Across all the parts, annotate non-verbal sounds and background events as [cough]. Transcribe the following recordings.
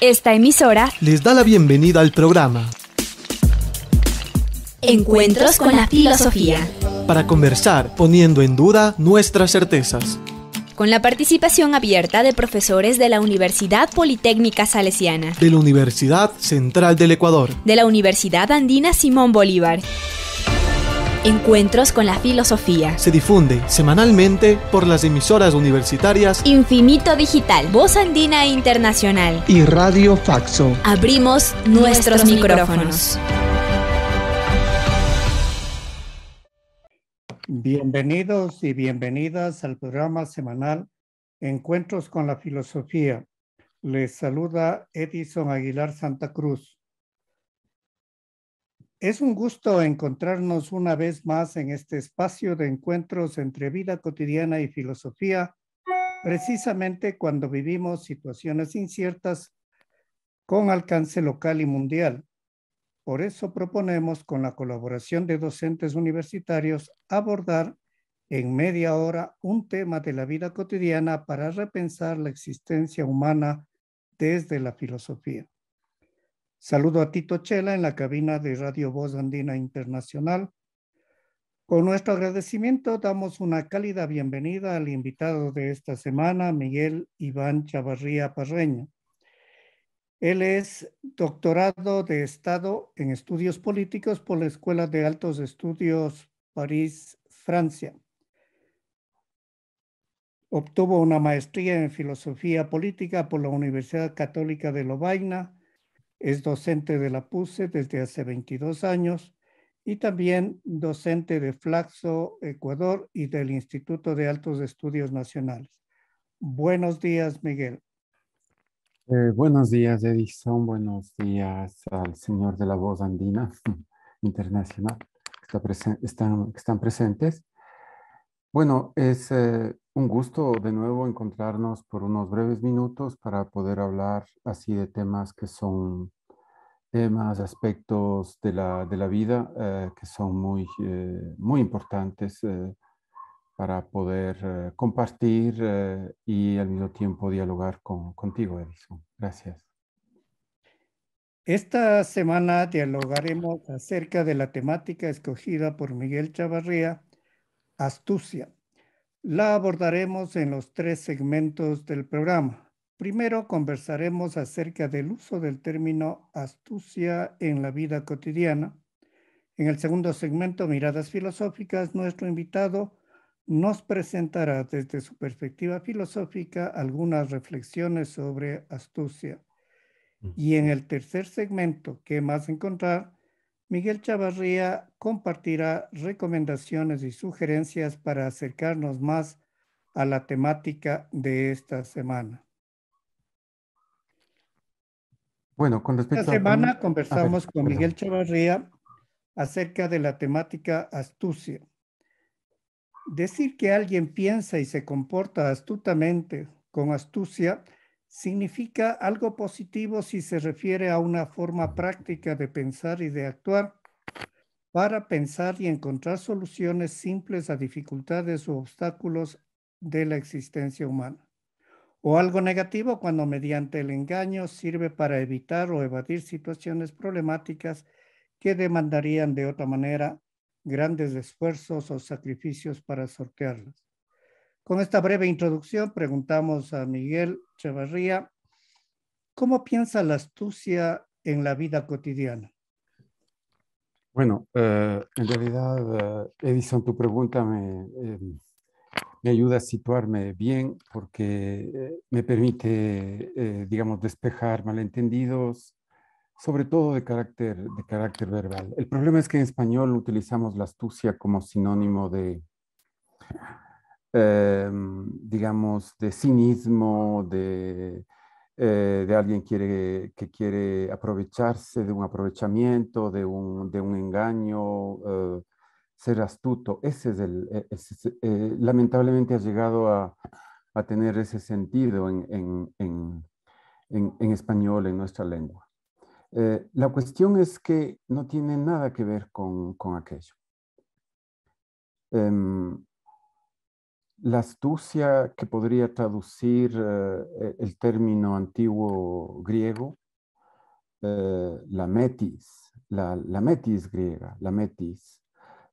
Esta emisora les da la bienvenida al programa Encuentros con la Filosofía. Para conversar poniendo en duda nuestras certezas. Con la participación abierta de profesores de la Universidad Politécnica Salesiana, de la Universidad Central del Ecuador, de la Universidad Andina Simón Bolívar Encuentros con la filosofía. Se difunde semanalmente por las emisoras universitarias Infinito Digital, Voz Andina Internacional y Radio Faxo. Abrimos nuestros, micrófonos. Bienvenidos y bienvenidas al programa semanal Encuentros con la filosofía. Les saluda Edison Aguilar Santa Cruz. Es un gusto encontrarnos una vez más en este espacio de encuentros entre vida cotidiana y filosofía, precisamente cuando vivimos situaciones inciertas con alcance local y mundial. Por eso proponemos, con la colaboración de docentes universitarios, abordar en media hora un tema de la vida cotidiana para repensar la existencia humana desde la filosofía. Saludo a Tito Chela en la cabina de Radio Voz Andina Internacional. Con nuestro agradecimiento damos una cálida bienvenida al invitado de esta semana, Miguel Iván Chavarría Parreño. Él es doctorado de Estado en Estudios Políticos por la Escuela de Altos Estudios París, Francia. Obtuvo una maestría en Filosofía Política por la Universidad Católica de Lovaina es docente de la PUSE desde hace 22 años y también docente de Flaxo, Ecuador y del Instituto de Altos Estudios Nacionales. Buenos días, Miguel. Eh, buenos días, Edison. Buenos días al señor de la voz andina [laughs] internacional están, que están presentes. Bueno, es eh, un gusto de nuevo encontrarnos por unos breves minutos para poder hablar así de temas que son temas, aspectos de la, vida eh, que son muy, eh, importantes para poder compartir y al mismo tiempo dialogar con, contigo, Edison. Gracias. Esta semana dialogaremos acerca de la temática escogida por Miguel Chavarría astucia. La abordaremos en los tres segmentos del programa. Primero conversaremos acerca del uso del término astucia en la vida cotidiana. En el segundo segmento, Miradas Filosóficas, nuestro invitado nos presentará desde su perspectiva filosófica algunas reflexiones sobre astucia. Y en el tercer segmento, ¿qué más encontrar? Miguel Chavarría compartirá recomendaciones y sugerencias para acercarnos más a la temática de esta semana. Bueno, con respecto esta semana conversamos con Miguel Chavarría acerca de la temática astucia. Decir que alguien piensa y se comporta astutamente con astucia significa algo positivo si se refiere a una forma práctica de pensar y de actuar para pensar y encontrar soluciones simples a dificultades o obstáculos de la existencia humana. O algo negativo cuando mediante el engaño sirve para evitar o evadir situaciones problemáticas que demandarían de otra manera grandes esfuerzos o sacrificios para sortearlas. Con esta breve introducción preguntamos a Miguel Chavarría, ¿cómo piensa la astucia en la vida cotidiana? Bueno, eh, en realidad, eh, Edison, tu pregunta me, em, me, ayuda a situarme bien porque eh, me permite, digamos, despejar malentendidos, sobre todo de carácter, de carácter verbal. El problema es que en español utilizamos la astucia como sinónimo de, Em, digamos, de cinismo, de, eh, de alguien quiere, que quiere aprovecharse de un aprovechamiento, de un, de un engaño, eh, ser astuto. Ese es el, e, eh, lamentablemente ha llegado a, a, tener ese sentido en, en, en, español, en nuestra lengua. la cuestión es que no tiene nada que ver con, con aquello. Em, la astucia que podría traducir eh, e, el término antiguo griego, eh, la metis, la, metis griega, la metis.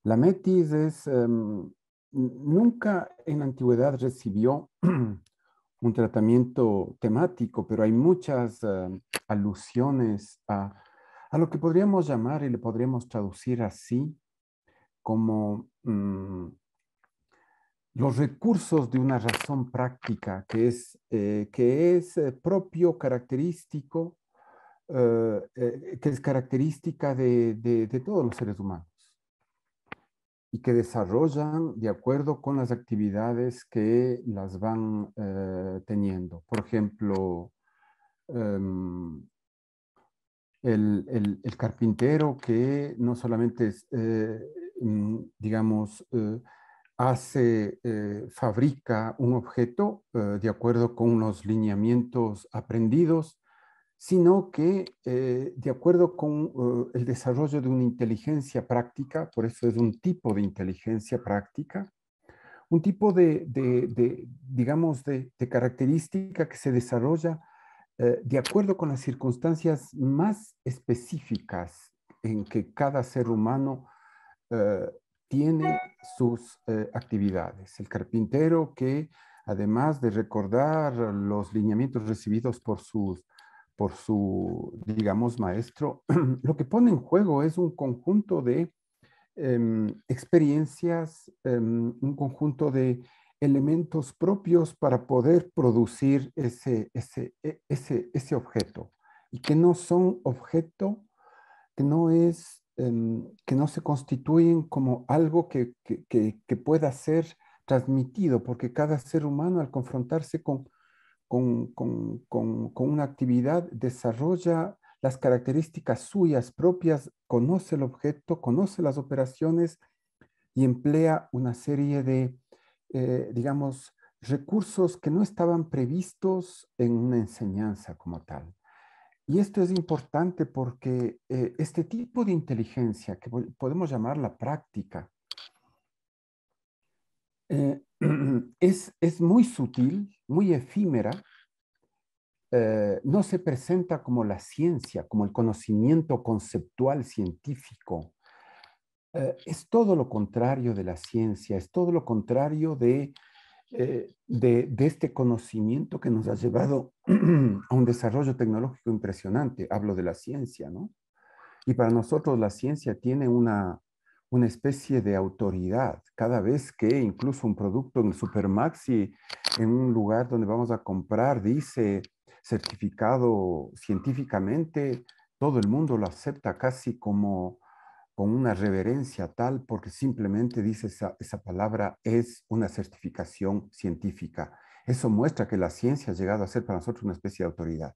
La metis es, em, nunca en antigüedad recibió [clears throat] un tratamiento temático, pero hay muchas em, alusiones a, lo que podríamos llamar y le podríamos traducir así como... Mm, los recursos de una razón práctica que es, eh, que es eh, propio característico, eh, que es característica de, de, todos los seres humanos y que desarrollan de acuerdo con las actividades que las van teniendo. Por ejemplo, em, el, el, el, carpintero que no solamente es, mm, digamos, hace, eh, fabrica un objeto eh, de acuerdo con los lineamientos aprendidos, sino que eh, de acuerdo con uh, el desarrollo de una inteligencia práctica, por eso es un tipo de inteligencia práctica, un tipo de, digamos, de, característica que se desarrolla de acuerdo con las circunstancias más específicas en que cada ser humano tiene sus eh, actividades. El carpintero que, además de recordar los lineamientos recibidos por por su, digamos, maestro, [clears throat] lo que pone en juego es un conjunto de em, experiencias, em, un conjunto de elementos propios para poder producir ese, ese, e, ese, ese objeto y que no son objeto, que no es Em, que no se constituyen como algo que, pueda ser transmitido, porque cada ser humano al confrontarse con, una actividad desarrolla las características suyas propias, conoce el objeto, conoce las operaciones y emplea una serie de, eh, digamos, recursos que no estaban previstos en una enseñanza como tal. Y esto es importante porque eh, este tipo de inteligencia, que podemos llamar la práctica, eh, [clears throat] es, muy sutil, muy efímera, eh, no se presenta como la ciencia, como el conocimiento conceptual científico. es todo lo contrario de la ciencia, es todo lo contrario de eh, de, este conocimiento que nos ha llevado [clears throat] a un desarrollo tecnológico impresionante. Hablo de la ciencia, ¿no? Y para nosotros la ciencia tiene una, una especie de autoridad. Cada vez que incluso un producto en el Supermaxi, en un lugar donde vamos a comprar, dice certificado científicamente, todo el mundo lo acepta casi como con una reverencia tal porque simplemente dice esa, esa palabra es una certificación científica. Eso muestra que la ciencia ha llegado a ser para nosotros una especie de autoridad.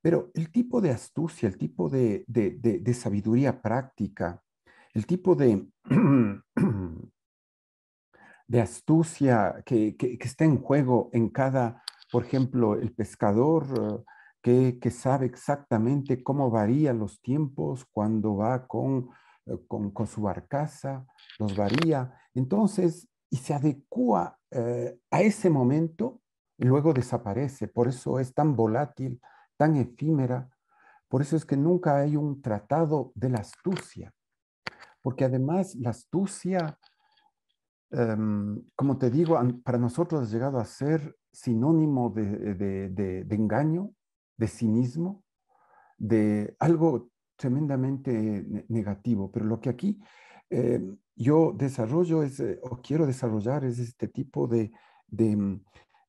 Pero el tipo de astucia, el tipo de, de, de, sabiduría práctica, el tipo de, [clears throat] de astucia que, que, que, está en juego en cada, por ejemplo, el pescador que, que sabe exactamente cómo varían los tiempos cuando va con eh, con, su barcaza, los varía. Entonces, y se adecua eh, a ese momento y luego desaparece. Por eso es tan volátil, tan efímera. Por eso es que nunca hay un tratado de la astucia. Porque además la astucia, em, como te digo, para nosotros ha llegado a ser sinónimo de engaño, de cinismo, de algo tremendamente negativo, pero lo que aquí em, yo desarrollo es, eh, o quiero desarrollar es este tipo de, de mm,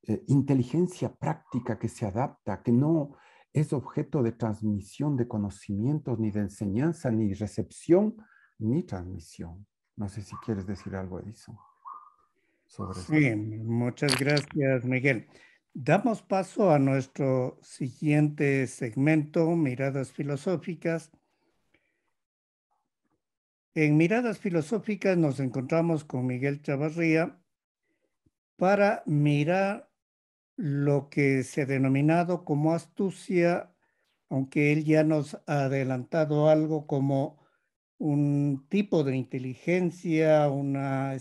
eh, inteligencia práctica que se adapta, que no es objeto de transmisión de conocimientos, ni de enseñanza, ni recepción, ni transmisión. No sé si quieres decir algo, Edison. Sobre sí, muchas gracias, Miguel. Damos paso a nuestro siguiente segmento, Miradas Filosóficas, en Miradas Filosóficas nos encontramos con Miguel Chavarría para mirar lo que se ha denominado como astucia, aunque él ya nos ha adelantado algo como un tipo de inteligencia, una,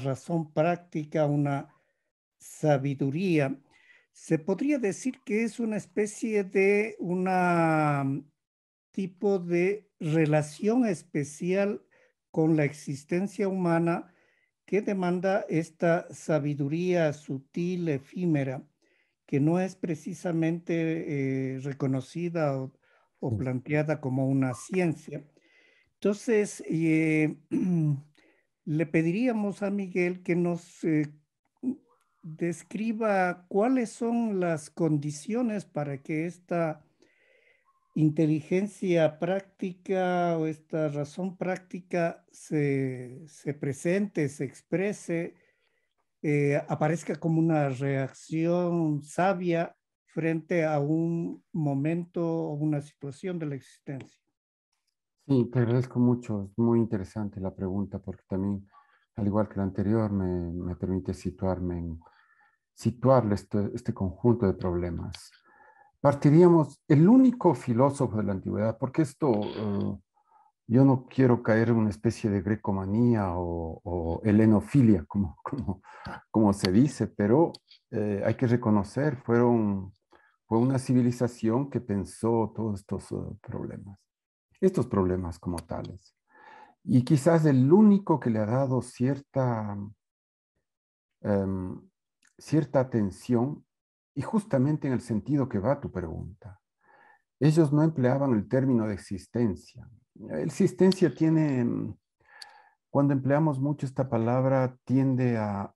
razón práctica, una sabiduría. Se podría decir que es una especie de una tipo de relación especial con la existencia humana que demanda esta sabiduría sutil, efímera, que no es precisamente eh, reconocida o, planteada como una ciencia. Entonces, eh, [clears throat] le pediríamos a Miguel que nos eh, describa cuáles son las condiciones para que esta inteligencia práctica o esta razón práctica se, se presente, se exprese, eh, aparezca como una reacción sabia frente a un momento o una situación de la existencia. Sí, te agradezco mucho. Es muy interesante la pregunta porque también, al igual que la anterior, me, permite situarme en situarle este, este conjunto de problemas partiríamos, el único filósofo de la antigüedad, porque esto, eh, yo no quiero caer en una especie de grecomanía o, o helenofilia, como, como, como, se dice, pero eh, hay que reconocer, fueron, fue una civilización que pensó todos estos eh, problemas, estos problemas como tales. Y quizás el único que le ha dado cierta, em, cierta atención y justamente en el sentido que va tu pregunta. Ellos no empleaban el término de existencia. Existencia tiene, mm, cuando empleamos mucho esta palabra, tiende a,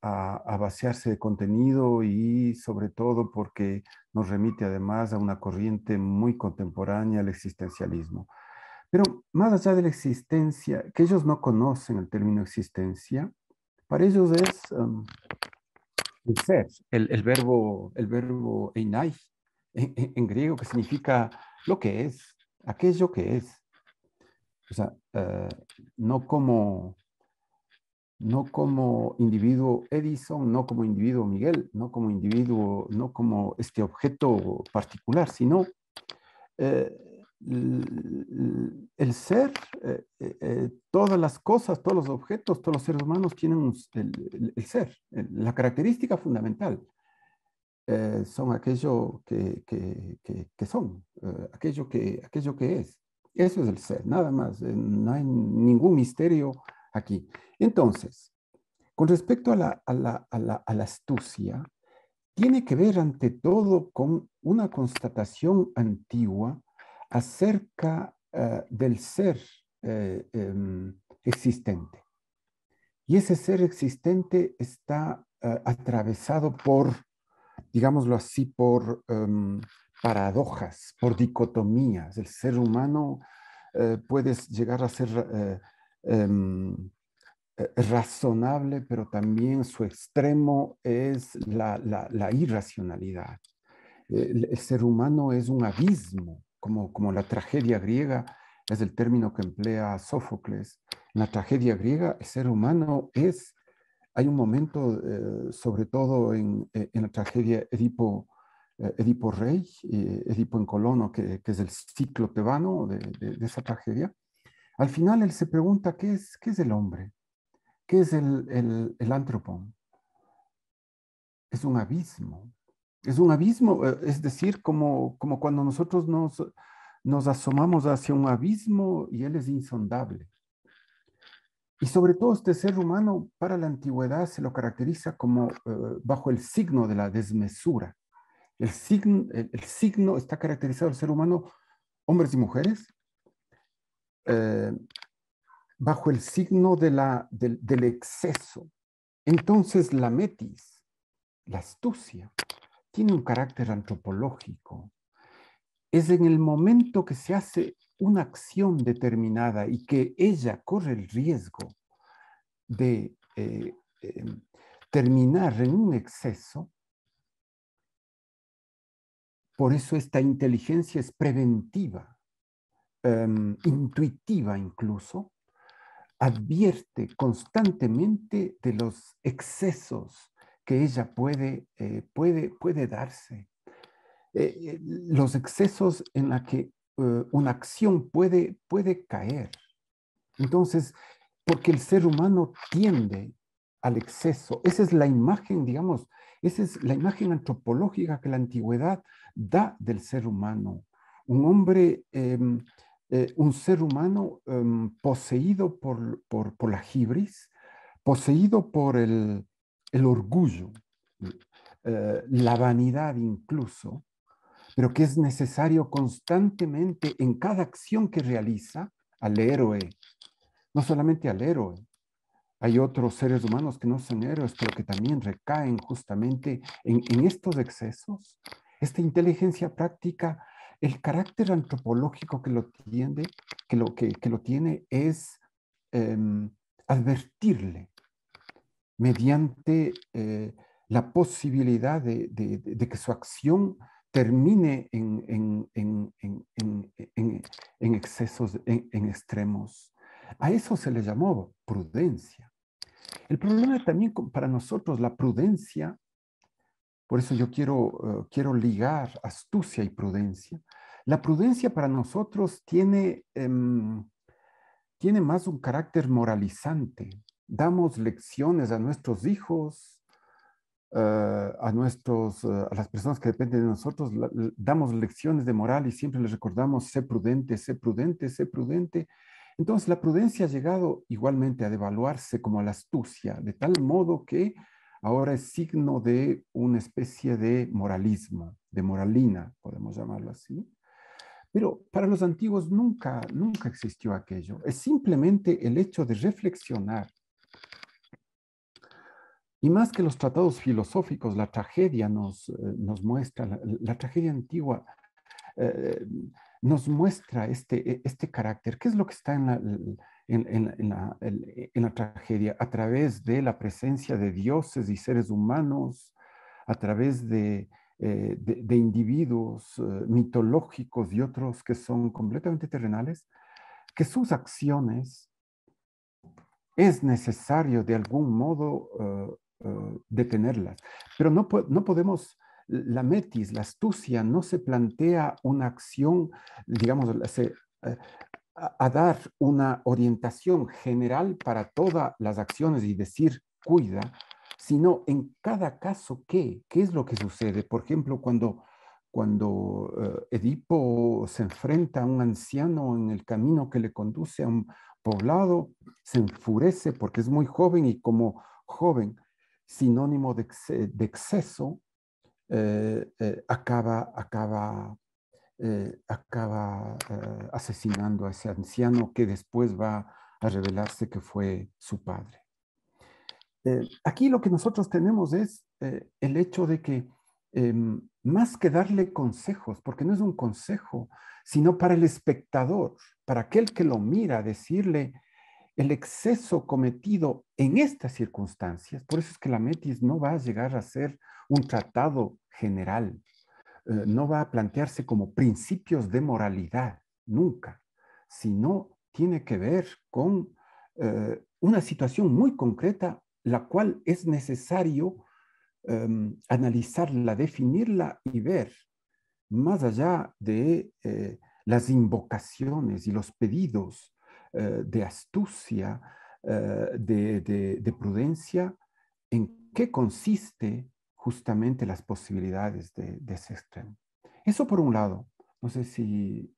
vaciarse de contenido y sobre todo porque nos remite además a una corriente muy contemporánea el existencialismo. Pero más allá de la existencia, que ellos no conocen el término existencia, para ellos es mm, ser, el, el, verbo, el verbo en, griego, que significa lo que es, aquello que es. O sea, eh, no, como, no como individuo Edison, no como individuo Miguel, no como individuo, no como este objeto particular, sino eh, el ser, eh, eh, eh, todas las cosas, todos los objetos, todos los seres humanos tienen el, ser, la característica fundamental. son aquello que, que, son, aquello, que, aquello es. Eso es el ser, nada más. no hay ningún misterio aquí. Entonces, con respecto a la astucia, tiene que ver ante todo con una constatación antigua acerca eh, del ser eh, em, existente. Y ese ser existente está eh, atravesado por, digámoslo así, por em, paradojas, por dicotomías. El ser humano puede llegar a ser em, razonable, pero también su extremo es la, irracionalidad. el ser humano es un abismo como, la tragedia griega, es el término que emplea Sófocles. la tragedia griega, el ser humano es, hay un momento, eh, sobre todo eh, en, la tragedia Edipo, eh, Edipo Rey, Edipo en Colono, que, es el ciclo tebano de, esa tragedia. Al final él se pregunta, ¿qué es, qué es el hombre? ¿Qué es el, el, el Es un abismo, es un abismo, eh, es decir, como, cuando nosotros nos, asomamos hacia un abismo y él es insondable. Y sobre todo este ser humano para la antigüedad se lo caracteriza como eh, bajo el signo de la desmesura. El signo, está caracterizado el ser humano, hombres y mujeres, eh, bajo el signo del exceso. Entonces la metis, la astucia, tiene un carácter antropológico. Es en el momento que se hace una acción determinada y que ella corre el riesgo de eh, em, terminar en un exceso, por eso esta inteligencia es preventiva, em, intuitiva incluso, advierte constantemente de los excesos que ella puede, eh, puede, puede darse. Eh, eh, los excesos en la que una acción puede, puede caer. Entonces, porque el ser humano tiende al exceso. Esa es la imagen, digamos, esa es la imagen antropológica que la antigüedad da del ser humano. Un hombre, em, un ser humano em, poseído por, por, la hibris, poseído por el, el orgullo, eh, la vanidad incluso, pero que es necesario constantemente en cada acción que realiza al héroe, no solamente al héroe. Hay otros seres humanos que no son héroes, pero que también recaen justamente en, estos excesos. Esta inteligencia práctica, el carácter antropológico que lo tiene, que lo, que, lo tiene es em, advertirle mediante eh, la posibilidad de, que su acción termine en, excesos, en extremos. A eso se le llamó prudencia. El problema también para nosotros, la prudencia, por eso yo quiero, eh, quiero ligar astucia y prudencia. La prudencia para nosotros tiene, em, tiene más un carácter moralizante, damos lecciones a nuestros hijos, eh, a, nuestros, eh, a las personas que dependen de nosotros, damos lecciones de moral y siempre les recordamos, sé prudente, sé prudente, sé prudente. Entonces la prudencia ha llegado igualmente a devaluarse como la astucia, de tal modo que ahora es signo de una especie de moralismo, de moralina, podemos llamarlo así. Pero para los antiguos nunca, nunca existió aquello. Es simplemente el hecho de reflexionar y más que los tratados filosóficos, la tragedia nos, eh, muestra, la, tragedia antigua eh, nos muestra este, e, este carácter. ¿Qué es lo que está en la, en, la, tragedia? A través de la presencia de dioses y seres humanos, a través de, eh, individuos mitológicos y otros que son completamente terrenales, que sus acciones es necesario de algún modo eh, detenerlas. Pero no, no podemos la metis, la astucia, no se plantea una acción, digamos, eh, a, dar una orientación general para todas las acciones y decir cuida, sino en cada caso qué, qué es lo que sucede. Por ejemplo, cuando, cuando eh, Edipo se enfrenta a un anciano en el camino que le conduce a un poblado, se enfurece porque es muy joven y como joven sinónimo de, exceso eh, eh, acaba, acaba eh, asesinando a ese anciano que después va a revelarse que fue su padre. aquí lo que nosotros tenemos es el hecho de que em, más que darle consejos, porque no es un consejo, sino para el espectador, para aquel que lo mira, decirle, el exceso cometido en estas circunstancias, por eso es que la Metis no va a llegar a ser un tratado general, eh, no va a plantearse como principios de moralidad, nunca, sino tiene que ver con eh, una situación muy concreta, la cual es necesario em, analizarla, definirla y ver, más allá de eh, las invocaciones y los pedidos eh, de astucia, eh, de, prudencia, en qué consiste justamente las posibilidades de, ese extremo. Eso por un lado. No sé si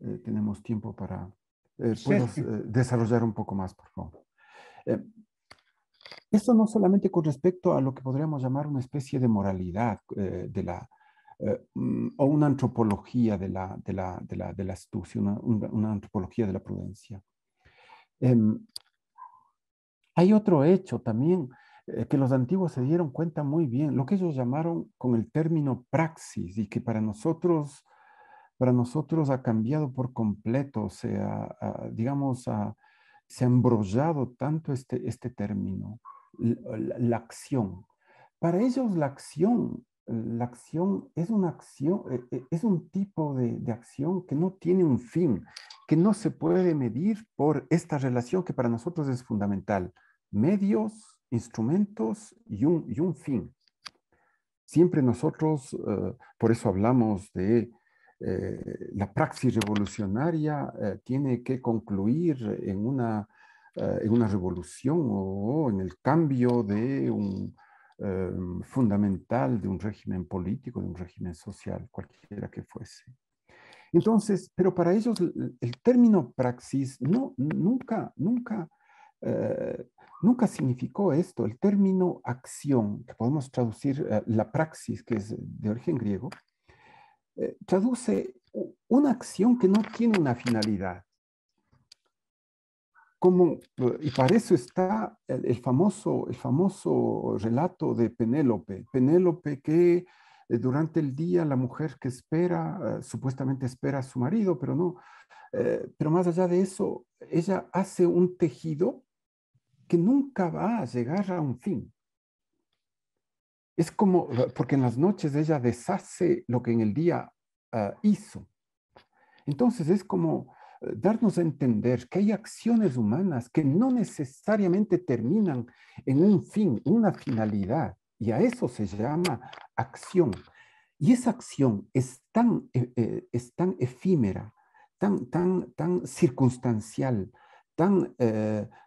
eh, tenemos tiempo para... desarrollar un poco más, por favor? Eso no solamente con respecto a lo que podríamos llamar una especie de moralidad de, la, eh, mm, o una antropología de la, astucia, una, antropología de la prudencia. Em, hay otro hecho también eh, que los antiguos se dieron cuenta muy bien, lo que ellos llamaron con el término praxis y que para nosotros, para nosotros ha cambiado por completo, o sea, digamos, se ha embrollado tanto este, este término, la acción. Para ellos la acción la acción es una acción, eh, eh, es un tipo de, acción que no tiene un fin, que no se puede medir por esta relación que para nosotros es fundamental. Medios, instrumentos y un, y un fin. Siempre nosotros, eh, por eso hablamos de la praxis revolucionaria, tiene que concluir en una, en una revolución o en el cambio de un, Em, fundamental de un régimen político, de un régimen social, cualquiera que fuese. Entonces, pero para ellos el término praxis nunca, nunca, eh, nunca significó esto. El término acción, que podemos traducir eh, la praxis, que es de origen griego, eh, traduce una acción que no tiene una finalidad. Eh, y para eso está el, famoso, el famoso relato de Penélope. Penélope que eh, durante el día la mujer que espera, eh, supuestamente espera a su marido, pero no. pero más allá de eso, ella hace un tejido que nunca va a llegar a un fin. Es como, porque en las noches ella deshace lo que en el día hizo. Entonces es como eh, darnos a entender que hay acciones humanas que no necesariamente terminan en un fin, una finalidad, y a eso se llama acción. Y esa acción es tan, eh, eh, efímera, tan, tan, tan circunstancial, tan,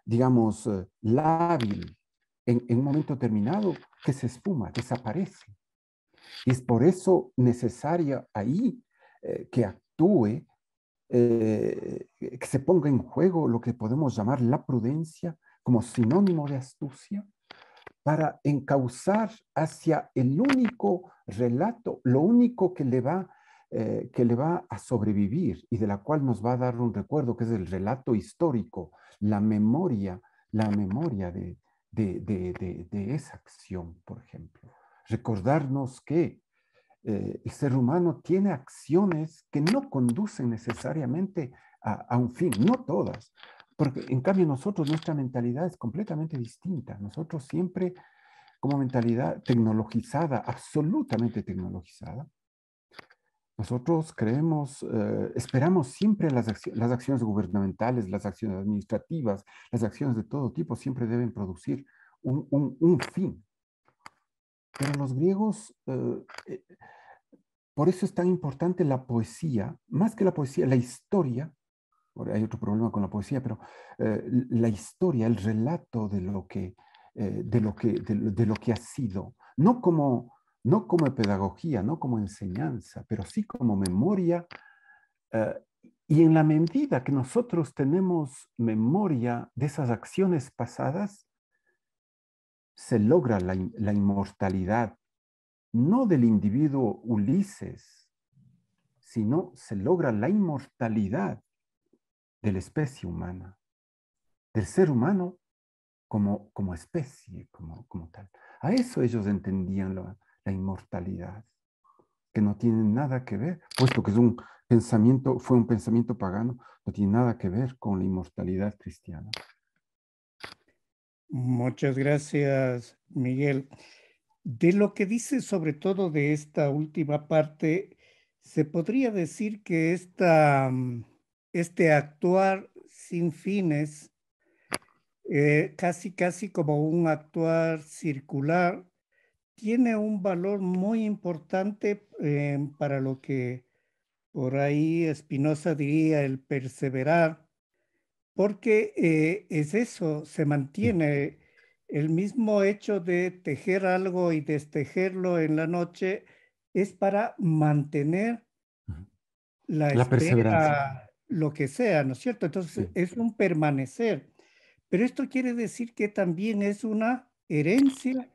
digamos, lábil en, un momento terminado, que se espuma, desaparece. Y es por eso necesaria ahí que actúe eh, que se ponga en juego lo que podemos llamar la prudencia como sinónimo de astucia para encauzar hacia el único relato, lo único que le va eh, que le va a sobrevivir y de la cual nos va a dar un recuerdo, que es el relato histórico, la memoria, la memoria de, de, de, de esa acción, por ejemplo. Recordarnos que eh, el ser humano tiene acciones que no conducen necesariamente a, un fin, no todas, porque en cambio nosotros, nuestra mentalidad es completamente distinta. Nosotros siempre, como mentalidad tecnologizada, absolutamente tecnologizada, nosotros creemos, eh, esperamos siempre las, acciones gubernamentales, las acciones administrativas, las acciones de todo tipo siempre deben producir un fin, pero los griegos, eh, eh, por eso es tan importante la poesía, más que la poesía, la historia, hay otro problema con la poesía, pero eh, la historia, el relato de lo que, de lo lo que ha sido, no como, no como pedagogía, no como enseñanza, pero sí como memoria. y en la medida que nosotros tenemos memoria de esas acciones pasadas, se logra la, inmortalidad, no del individuo Ulises, sino se logra la inmortalidad de la especie humana, del ser humano como, especie, como, tal. A eso ellos entendían la, inmortalidad, que no tiene nada que ver, puesto que es un pensamiento, fue un pensamiento pagano, no tiene nada que ver con la inmortalidad cristiana. Muchas gracias, Miguel. De lo que dice sobre todo de esta última parte, se podría decir que esta, mm, este actuar sin fines, eh, casi casi como un actuar circular, tiene un valor muy importante eh, para lo que por ahí Espinosa diría el perseverar porque eh, es eso, se mm. mantiene el mismo hecho de tejer algo y destejerlo en la noche es para mantener la, lo que sea, ¿no es cierto? Entonces es un permanecer. Pero esto quiere decir que también es una herencia,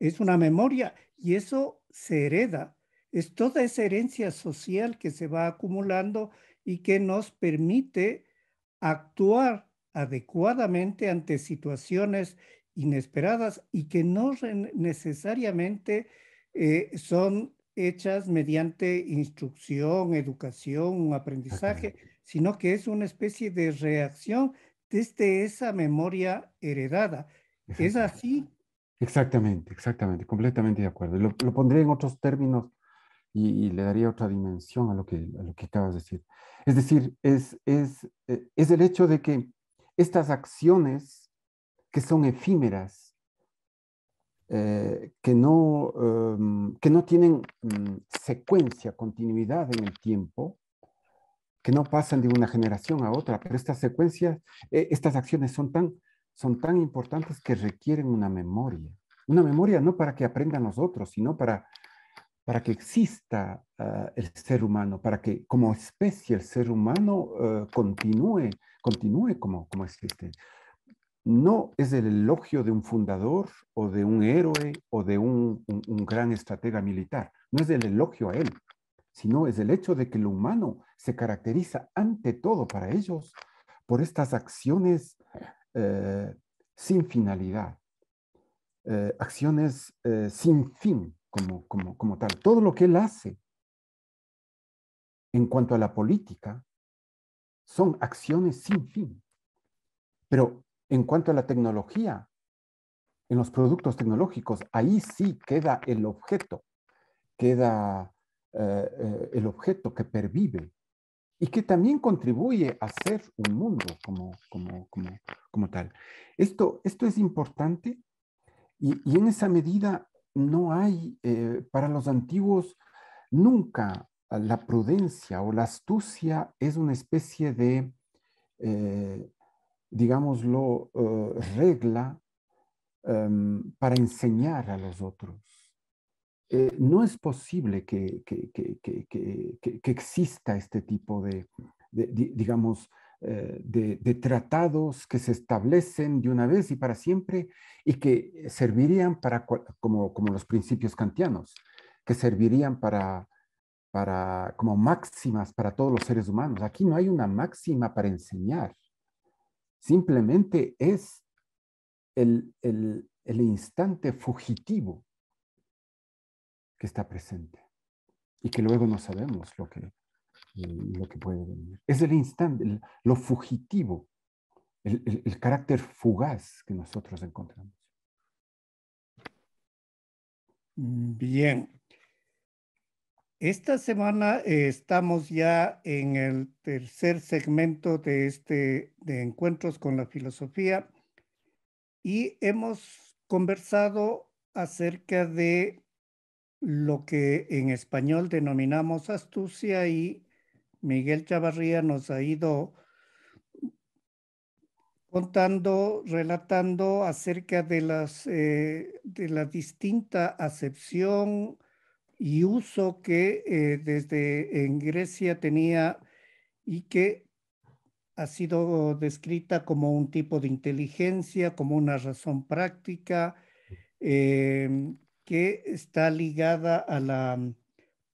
es una memoria y eso se hereda. Es toda esa herencia social que se va acumulando y que nos permite actuar adecuadamente ante situaciones inesperadas y que no necesariamente eh, son hechas mediante instrucción, educación, aprendizaje, sino que es una especie de reacción desde esa memoria heredada. ¿Es así? Exactamente, exactamente, completamente de acuerdo. Lo, lo pondré en otros términos y, le daría otra dimensión a lo, que, lo que acabas de decir. Es decir, eh, es, el hecho de que estas acciones que son efímeras, eh, que, no, em, que no tienen mm, secuencia, continuidad en el tiempo, que no pasan de una generación a otra, pero estas secuencias, eh, estas acciones son tan, son tan importantes que requieren una memoria. Una memoria no para que aprendan los otros, sino para, para que exista ah, el ser humano, para que como especie el ser humano ah, continúe, continúe como, como existe. No es el elogio de un fundador o de un héroe o de un, gran estratega militar, no es el elogio a él, sino es el hecho de que lo humano se caracteriza ante todo para ellos por estas acciones eh, sin finalidad, eh, acciones eh, sin fin, como, como, como tal. Todo lo que él hace en cuanto a la política son acciones sin fin. Pero en cuanto a la tecnología, en los productos tecnológicos, ahí sí queda el objeto, queda eh, eh, el objeto que pervive y que también contribuye a ser un mundo como, como, como, como tal. Esto, esto es importante y, y, en esa medida no hay eh, para los antiguos nunca la prudencia o la astucia es una especie de, eh, digámoslo, eh, regla em, para enseñar a los otros. Eh, no es posible que, que, exista este tipo de digamos, eh, de, tratados que se establecen de una vez y para siempre y que eh, servirían para, como, como los principios kantianos, que servirían para, para, como máximas para todos los seres humanos. Aquí no hay una máxima para enseñar, simplemente es el, el instante fugitivo que está presente y que luego no sabemos lo que, lo que puede venir. Es el instante, lo fugitivo, el, carácter fugaz que nosotros encontramos. Bien, esta semana eh, estamos ya en el tercer segmento de este de encuentros con la filosofía y hemos conversado acerca de lo que en español denominamos astucia y Miguel Chavarría nos ha ido contando, relatando acerca de, las, eh, de la distinta acepción y uso que eh, desde en Grecia tenía y que ha sido descrita como un tipo de inteligencia, como una razón práctica eh, que está ligada a la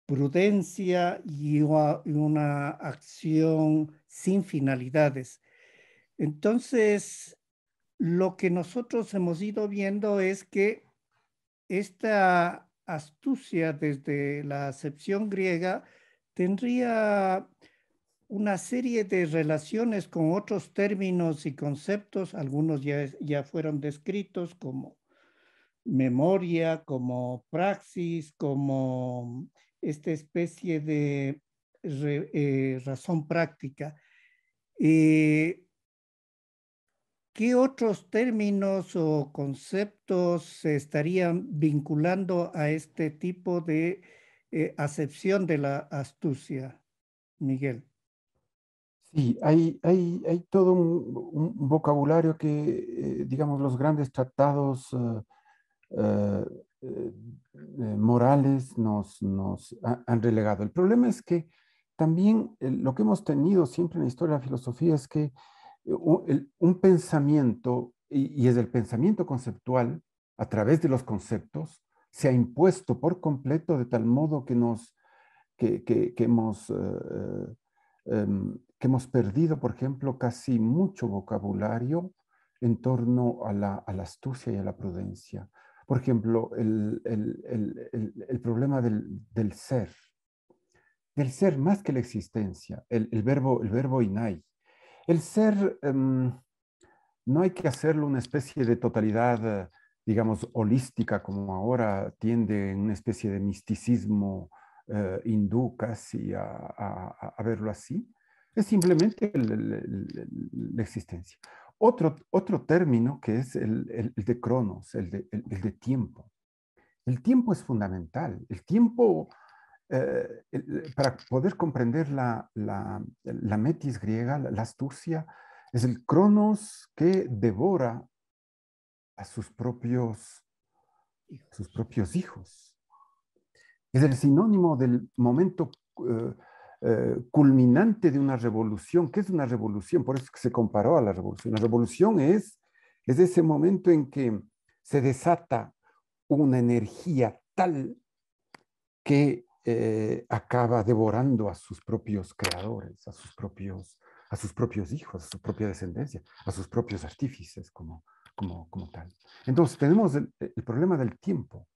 prudencia y una acción sin finalidades. Entonces, lo que nosotros hemos ido viendo es que esta astucia desde la acepción griega tendría una serie de relaciones con otros términos y conceptos, algunos ya, ya fueron descritos como memoria, como praxis, como esta especie de eh, razón práctica. Eh, ¿Qué otros términos o conceptos se estarían vinculando a este tipo de eh, acepción de la astucia, Miguel? Sí, hay, hay, todo un, vocabulario que, digamos, los grandes tratados eh, eh, morales nos, nos, han relegado. El problema es que también eh, lo que hemos tenido siempre en la historia de la filosofía es que un, pensamiento, y, es el pensamiento conceptual, a través de los conceptos, se ha impuesto por completo de tal modo que nos que, que, hemos em, que hemos perdido, por ejemplo, casi mucho vocabulario en torno a la, a la astucia y a la prudencia. Por ejemplo, el, problema del, ser, del ser más que la existencia, el, verbo, el inai. El ser em, no hay que hacerlo una especie de totalidad, digamos, holística como ahora tiende en una especie de misticismo eh, hindú casi a verlo así. Es simplemente la existencia. Otro, término que es el, de cronos, el de, tiempo. El tiempo es fundamental. El tiempo, eh, para poder comprender la, la, metis griega, la, astucia, es el cronos que devora a sus propios, sus propios hijos. Es el sinónimo del momento eh, eh, culminante de una revolución. ¿Qué es una revolución? Por eso que se comparó a la revolución. La revolución es, es ese momento en que se desata una energía tal que eh, acaba devorando a sus propios creadores, a sus propios, a sus propios hijos, a su propia descendencia, a sus propios artífices como, como, como tal. Entonces tenemos el problema del tiempo,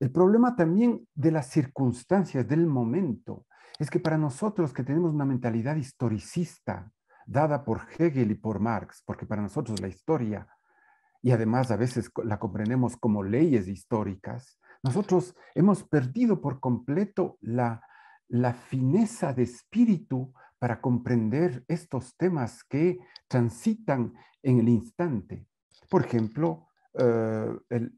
el problema también de las circunstancias, del momento es que para nosotros que tenemos una mentalidad historicista dada por Hegel y por Marx, porque para nosotros la historia, y además a veces la comprendemos como leyes históricas, nosotros hemos perdido por completo la, la fineza de espíritu para comprender estos temas que transitan en el instante. Por ejemplo, eh,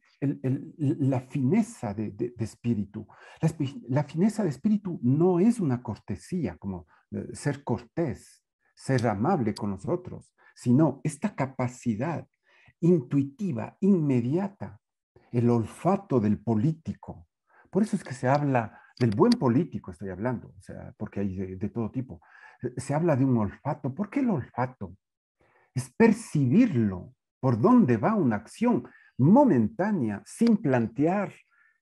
la fineza de, espíritu. La, fineza de espíritu no es una cortesía, como eh, ser cortés, ser amable con nosotros, sino esta capacidad intuitiva, inmediata, el olfato del político. Por eso es que se habla del buen político, estoy hablando, sea, porque hay de todo tipo. Se habla de un olfato. ¿Por qué el olfato? Es percibirlo, por dónde va una acción momentánea sin plantear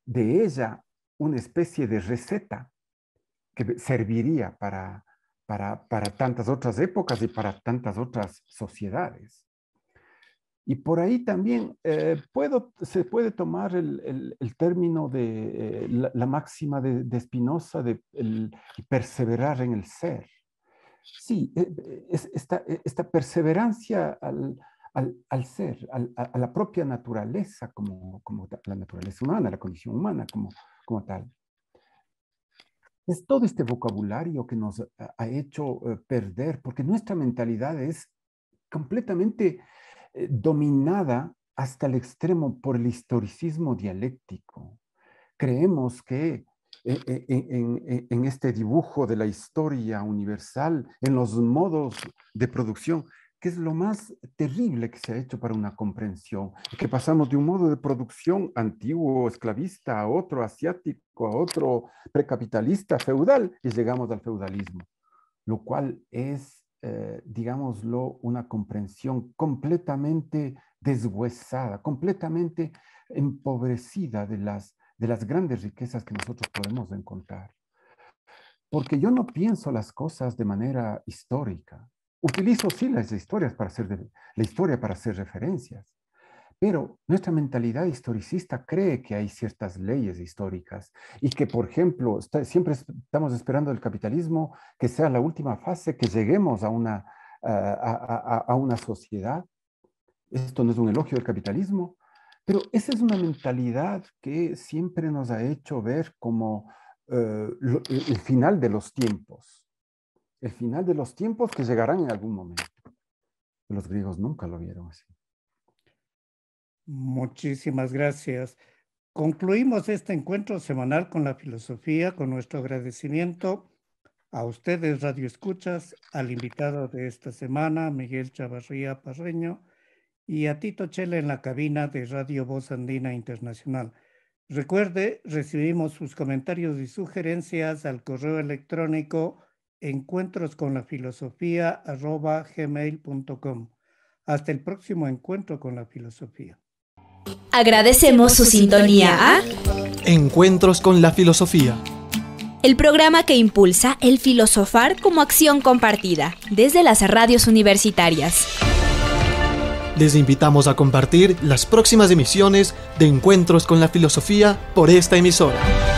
de ella una especie de receta que serviría para, tantas otras épocas y para tantas otras sociedades. Y por ahí también eh, se puede tomar el, término de eh, la, máxima de, de Spinoza de perseverar en el ser. Sí, eh, esta, esta perseverancia al, al, ser, a, la propia naturaleza, como, la naturaleza humana, la condición humana como, tal. Es todo este vocabulario que nos ha hecho eh, perder, porque nuestra mentalidad es completamente eh, dominada hasta el extremo por el historicismo dialéctico. Creemos que eh, en, este dibujo de la historia universal, en los modos de producción, que es lo más terrible que se ha hecho para una comprensión, que pasamos de un modo de producción antiguo, esclavista, a otro asiático, a otro precapitalista, feudal, y llegamos al feudalismo, lo cual es, eh, digámoslo, una comprensión completamente deshuesada, completamente empobrecida de las grandes riquezas que nosotros podemos encontrar. Porque yo no pienso las cosas de manera histórica, Utilizo sí las historias para hacer la historia para hacer referencias, pero nuestra mentalidad historicista cree que hay ciertas leyes históricas y que, por ejemplo, siempre estamos esperando el capitalismo que sea la última fase, que lleguemos a una, a, una sociedad. Esto no es un elogio del capitalismo, pero esa es una mentalidad que siempre nos ha hecho ver como eh, el final de los tiempos el final de los tiempos que llegarán en algún momento. Los griegos nunca lo vieron así. Muchísimas gracias. Concluimos este encuentro semanal con la filosofía, con nuestro agradecimiento a ustedes, Radio Escuchas, al invitado de esta semana, Miguel Chavarría Parreño, y a Tito Chela en la cabina de Radio Voz Andina Internacional. Recuerde, recibimos sus comentarios y sugerencias al correo electrónico encuentros con la filosofía gmail.com. Hasta el próximo encuentro con la filosofía. Agradecemos su sintonía a ¿ah? Encuentros con la filosofía. El programa que impulsa el filosofar como acción compartida desde las radios universitarias. Les invitamos a compartir las próximas emisiones de Encuentros con la Filosofía por esta emisora.